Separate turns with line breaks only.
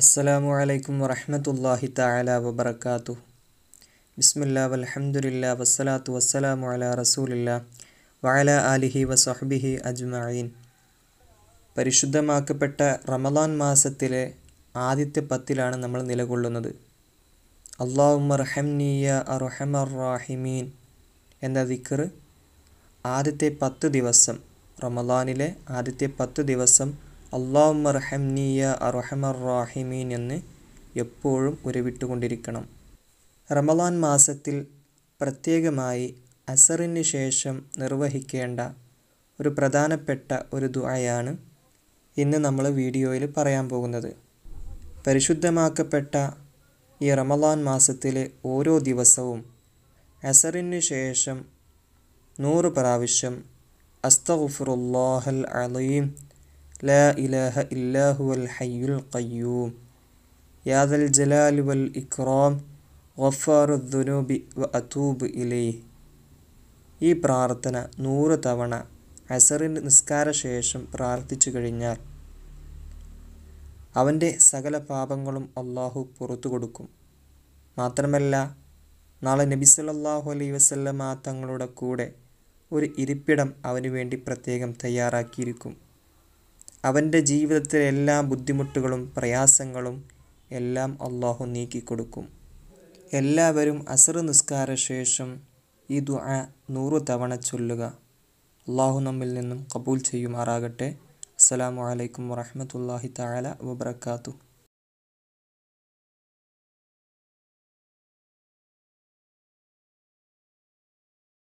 അസ്സലാമു അലൈക്കും വറഹമത്തല്ലാഹി താല വബർക്കാത്തു ബിസ്മില്ലാ വലഹമുല്ല വസ്സലാത്തു വസ്സലാമു അല റസൂലില്ല വഅല ആലിഹി വസഹബിഹി അജ്മഈൻ പരിശുദ്ധമാക്കപ്പെട്ട റമദാൻ മാസത്തിലെ ആദ്യത്തെ പത്തിലാണ് നമ്മൾ നിലകൊള്ളുന്നത് അള്ളാഹുമർഹംനിയ അർഹമർ റാഹിമീൻ എന്ന ദിക്കർ ആദ്യത്തെ പത്ത് ദിവസം റമദാനിലെ ആദ്യത്തെ പത്ത് ദിവസം അള്ളാഹുമ്മ റഹംനിയ അറഹമർ റാഹിമീൻ എന്ന് എപ്പോഴും ഉരുവിട്ടുകൊണ്ടിരിക്കണം റമലാൻ മാസത്തിൽ പ്രത്യേകമായി അസറിന് ശേഷം നിർവഹിക്കേണ്ട ഒരു പ്രധാനപ്പെട്ട ഒരു ദുആയാണ് ഇന്ന് നമ്മൾ വീഡിയോയിൽ പറയാൻ പോകുന്നത് പരിശുദ്ധമാക്കപ്പെട്ട ഈ റമലാൻ മാസത്തിലെ ഓരോ ദിവസവും അസറിന് ശേഷം നൂറ് പ്രാവശ്യം അസ്തഫുറുല്ലാഹൽ അലീം ലാ ഇലാഹ ഇല്ലാഹു അൽ ഹയ്യുൽ ഖയ്യൂം യാദൽ ജലാലു വൽ ഇക്രാം ഗഫാറുദ്ദുനൂബി വ അതൂബ് ഇലൈ ഈ പ്രാർത്ഥന നൂറ് തവണ അസറിൻ്റെ നിസ്കാര ശേഷം പ്രാർത്ഥിച്ചു കഴിഞ്ഞാൽ അവൻ്റെ സകല പാപങ്ങളും അള്ളാഹു പുറത്തു കൊടുക്കും മാത്രമല്ല നാളെ നബി സല്ലാഹു അലൈ വസല്ലമ തങ്ങളുടെ കൂടെ ഒരു ഇരിപ്പിടം അവന് വേണ്ടി പ്രത്യേകം തയ്യാറാക്കിയിരിക്കും അവൻ്റെ ജീവിതത്തിലെ എല്ലാ ബുദ്ധിമുട്ടുകളും പ്രയാസങ്ങളും എല്ലാം അള്ളാഹു നീക്കിക്കൊടുക്കും എല്ലാവരും അസർ നിസ്കാര ശേഷം ഈ ദുആ നൂറ് തവണ ചൊല്ലുക അള്ളാഹു നമ്മിൽ നിന്നും കബൂൽ ചെയ്യുമാറാകട്ടെ അസ്സലാമു അലൈക്കും വറഹമത്തല്ലാഹി താല വബർക്കാത്തു